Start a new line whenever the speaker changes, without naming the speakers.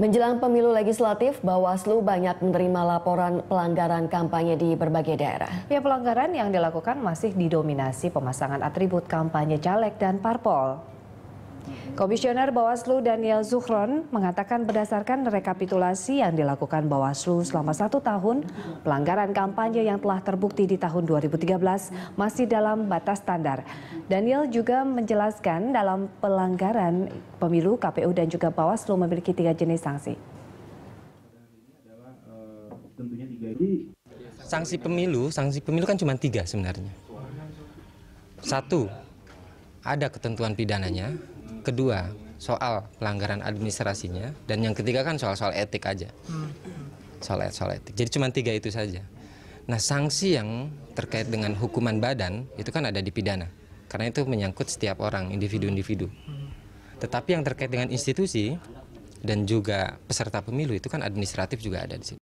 Menjelang pemilu legislatif, Bawaslu banyak menerima laporan pelanggaran kampanye di berbagai daerah. Ya, pelanggaran yang dilakukan masih didominasi pemasangan atribut kampanye caleg dan parpol. Komisioner Bawaslu Daniel Zuhron mengatakan berdasarkan rekapitulasi yang dilakukan Bawaslu selama satu tahun, pelanggaran kampanye yang telah terbukti di tahun 2013 masih dalam batas standar. Daniel juga menjelaskan dalam pelanggaran pemilu KPU dan juga Bawaslu memiliki tiga jenis sanksi.
Sanksi pemilu, sanksi pemilu kan cuma tiga sebenarnya. Satu, ada ketentuan pidananya, kedua soal pelanggaran administrasinya dan yang ketiga kan soal-soal etik aja soal soal etik jadi cuma tiga itu saja nah sanksi yang terkait dengan hukuman badan itu kan ada di pidana karena itu menyangkut setiap orang individu-individu tetapi yang terkait dengan institusi dan juga peserta pemilu itu kan administratif juga ada di situ